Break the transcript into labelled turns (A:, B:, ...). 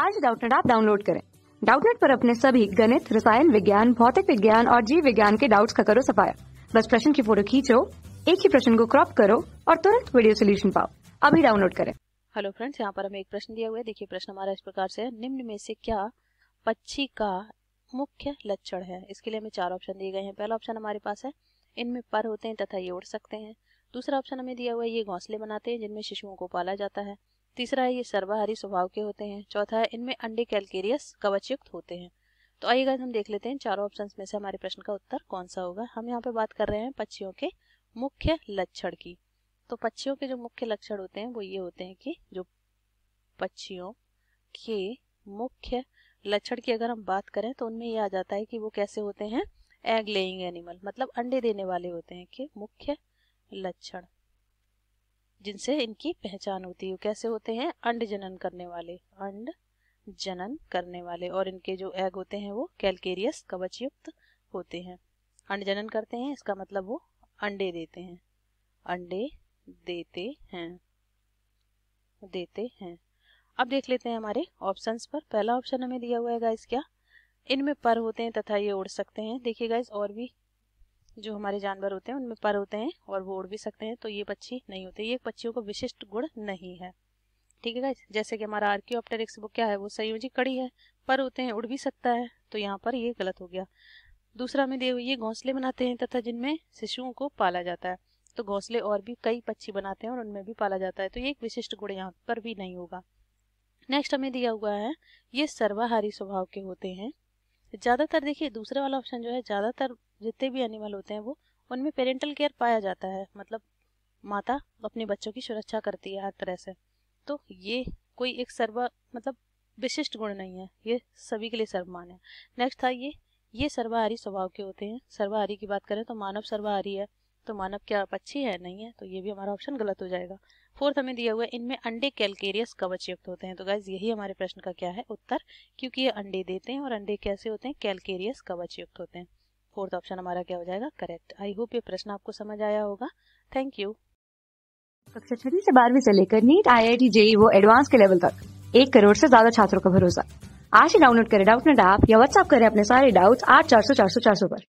A: आज डाउटनेट आप डाउनलोड करें डाउटनेट पर अपने सभी गणित रसायन विज्ञान भौतिक विज्ञान और जीव विज्ञान के डाउट्स का करो सफाया बस प्रश्न की फोटो खींचो एक ही प्रश्न को क्रॉप करो और तुरंत वीडियो सोल्यूशन पाओ अभी डाउनलोड करें
B: हेलो फ्रेंड्स यहाँ पर हमें एक प्रश्न दिया हुआ है देखिए प्रश्न हमारा इस प्रकार से निम्न में से क्या पक्षी का मुख्य लक्षण है इसके लिए हमें चार ऑप्शन दिए गए हैं पहला ऑप्शन हमारे पास है इनमें पर होते हैं तथा ये उड़ सकते हैं दूसरा ऑप्शन हमें दिया हुआ है ये घोंसले बनाते हैं जिनमें शिशुओं को पाला जाता है तीसरा है ये सर्वाहारी स्वभाव के होते हैं चौथा है इनमें अंडे कैलकेरियस कवचयुक्त होते हैं तो आइए हम देख लेते हैं चारों ऑप्शंस में से हमारे प्रश्न का उत्तर कौन सा होगा हम यहाँ पे बात कर रहे हैं पक्षियों के मुख्य लक्षण की तो पक्षियों के जो मुख्य लक्षण होते हैं वो ये होते हैं कि जो पक्षियों के मुख्य लक्षण की अगर हम बात करें तो उनमें ये आ जाता है कि वो कैसे होते हैं एग लेइंग एनिमल मतलब अंडे देने वाले होते हैं कि मुख्य लक्षण जिनसे इनकी पहचान होती है कैसे होते हैं अंड जनन करने वाले अंड जनन करने वाले और इनके जो एग होते हैं वो कैलकेरियस युक्त होते हैं अंड जनन करते हैं इसका मतलब वो अंडे देते हैं अंडे देते हैं देते हैं अब देख लेते हैं हमारे ऑप्शंस पर पहला ऑप्शन हमें दिया हुआ है गाइस क्या इनमें पर होते हैं तथा ये उड़ सकते हैं देखिए गाइस और भी जो हमारे जानवर होते हैं उनमें पर होते हैं और वो उड़ भी सकते हैं तो ये पक्षी नहीं होते ये पक्षियों का विशिष्ट गुण नहीं है ठीक है गाइज जैसे कि हमारा आर्कियोप्टेरिक्स वो क्या है वो संयोजी कड़ी है पर होते हैं उड़ भी सकता है तो यहाँ पर ये गलत हो गया दूसरा में देव ये घोंसले बनाते हैं तथा जिनमें शिशुओं को पाला जाता है तो घोंसले और भी कई पक्षी बनाते हैं और उनमें भी पाला जाता है तो ये एक विशिष्ट गुण यहाँ पर भी नहीं होगा नेक्स्ट हमें दिया हुआ है ये सर्वाहारी स्वभाव के होते हैं ज्यादातर देखिए दूसरे वाला ऑप्शन जो है ज्यादातर जितने भी एनिमल होते हैं वो उनमें पेरेंटल केयर पाया जाता है मतलब माता अपने बच्चों की सुरक्षा करती है हर तरह से तो ये कोई एक सर्व मतलब विशिष्ट गुण नहीं है ये सभी के लिए सर्वमान है नेक्स्ट था ये ये सर्वाहारी स्वभाव के होते हैं सर्वाहारी की बात करें तो मानव सर्वाहारी है तो मानव क्या पक्षी है नहीं है तो ये भी हमारा ऑप्शन गलत हो जाएगा फोर्थ हमें दिया हुआ है इनमें अंडे कैलकेरियस कवच युक्त होते हैं तो गाइज यही हमारे प्रश्न का क्या है उत्तर क्योंकि ये अंडे देते हैं और अंडे कैसे होते हैं कैलकेरियस कवच युक्त होते हैं फोर्थ ऑप्शन हमारा क्या हो जाएगा करेक्ट आई होप ये प्रश्न आपको समझ आया होगा थैंक यू
A: कक्षा छठी से बारहवीं से लेकर NEET I I T JEE वो एडवांस के लेवल तक एक करोड़ से ज्यादा छात्रों का भरोसा आज ही डाउनलोड करें डाउट नेट ऐप या व्हाट्सअप करें अपने सारे डाउट्स आठ चार सौ चार सौ चार सौ पर